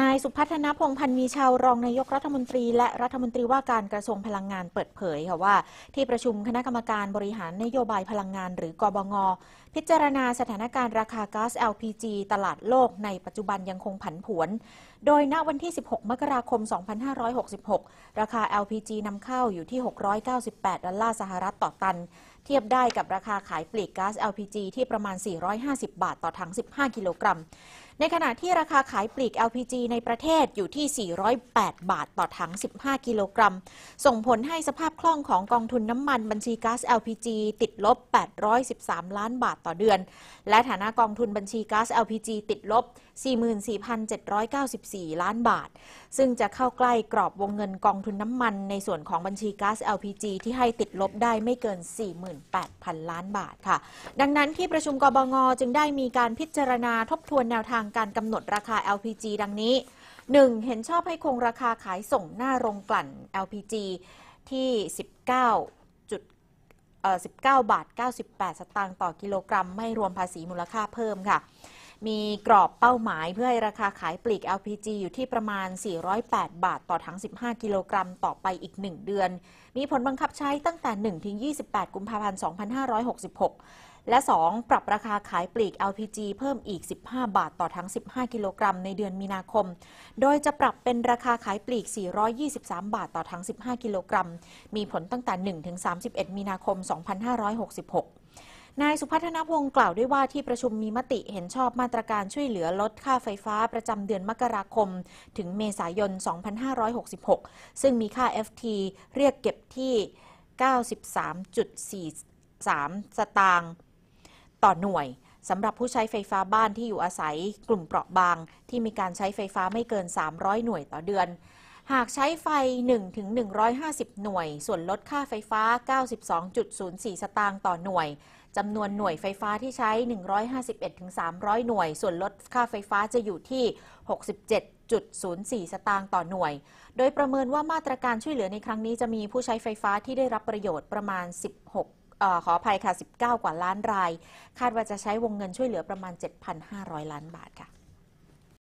นายสุพัฒนพงพันธ์มีชาวรองนายกรัฐมนตรี และรัฐมนตรีว่าการกระทรวงพลังงานเปิดเผยค่ะว่า ที่ประชุมคณะกรรมการบริหารนโยบายพลังงานหรือกบงพิจารณาสถานการณ์ราคาก๊าซ LPG ตลาดโลกในปัจจุบันยังคงผันผวน โดยณวันที่ 16 มกราคม 2566 ราคา LPG นำเข้าอยู่ที่ 698 ดอลลาร์สหรัฐต่อตันเทียบได้กับราคาขายปลีกก๊าซ LPG ที่ประมาณ 450 บาทต่อถัง 15 กิโลกรัม ในขณะที่ราคาขายปลีก LPG ในประเทศอยู่ที่ 408 บาทต่อถัง 15 กิโลกรัม ส่งผลให้สภาพคล่องของกองทุนน้ำมันบัญชีก๊าซ LPG ติดลบ 813 ล้านบาทต่อเดือน และฐานะกองทุนบัญชีก๊าซ LPG ติดลบ 44,794 ล้านบาท ซึ่งจะเข้าใกล้กรอบวงเงินกองทุนน้ำมัน ในส่วนของบัญชีก๊าซ LPG ที่ให้ติดลบได้ไม่เกิน 40,000 18,000 ล้านบาทค่ะ ดังนั้นที่ประชุมกบง จึงได้มีการพิจารณาทบทวนแนวทางการกำหนดราคา LPG ดังนี้ 1. เห็นชอบให้คงราคาขายส่งหน้าโรงกลั่น LPG ที่ 19 19 บาท98 สตางค์ต่อกิโลกรัมไม่รวมภาษีมูลค่าเพิ่มค่ะมีกรอบเป้าหมายเพื่อให้ราคาขายปลีก LPG อยู่ที่ประมาณ 408 บาทต่อถัง15 กิโลกรัมต่อไปอีก 1 เดือน มีผลบังคับใช้ตั้งแต่1-28 กุมภาพันธ์ 2566 และ 2 ปรับราคาขายปลีก LPG เพิ่มอีก 15 บาทต่อถัง15 กิโลกรัมในเดือนมีนาคม โดยจะปรับเป็นราคาขายปลีก 423 บาทต่อถัง15 กิโลกรัม มีผลตั้งแต่1-31 มีนาคม 2566นายสุพัฒนพงศ์กล่าวด้วยว่าที่ประชุมมีมติเห็นชอบมาตรการช่วยเหลือลดค่าไฟฟ้าประจำเดือนมกราคม ถึงเมษายน 2566 ซึ่งมีค่า FT เรียกเก็บที่ 93.43 สตางค์ต่อหน่วย สำหรับผู้ใช้ไฟฟ้าบ้านที่อยู่อาศัยกลุ่มเปราะบางที่มีการใช้ไฟฟ้าไม่เกิน 300 หน่วยต่อเดือนหากใช้ไฟ1ถึง150 หน่วย ส่วนลดค่าไฟฟ้า 92.04 สตางค์ต่อหน่วยจำนวนหน่วยไฟฟ้าที่ใช้ 151ถึง300 หน่วย ส่วนลดค่าไฟฟ้าจะอยู่ที่ 67.04 สตางค์ต่อหน่วย โดยประเมินว่ามาตรการช่วยเหลือในครั้งนี้จะมีผู้ใช้ไฟฟ้าที่ได้รับประโยชน์ประมาณ 16ออขออภัยค่ะ19 กว่าล้านรายคาดว่าจะใช้วงเงินช่วยเหลือประมาณ 7,500 ล้านบาทค่ะ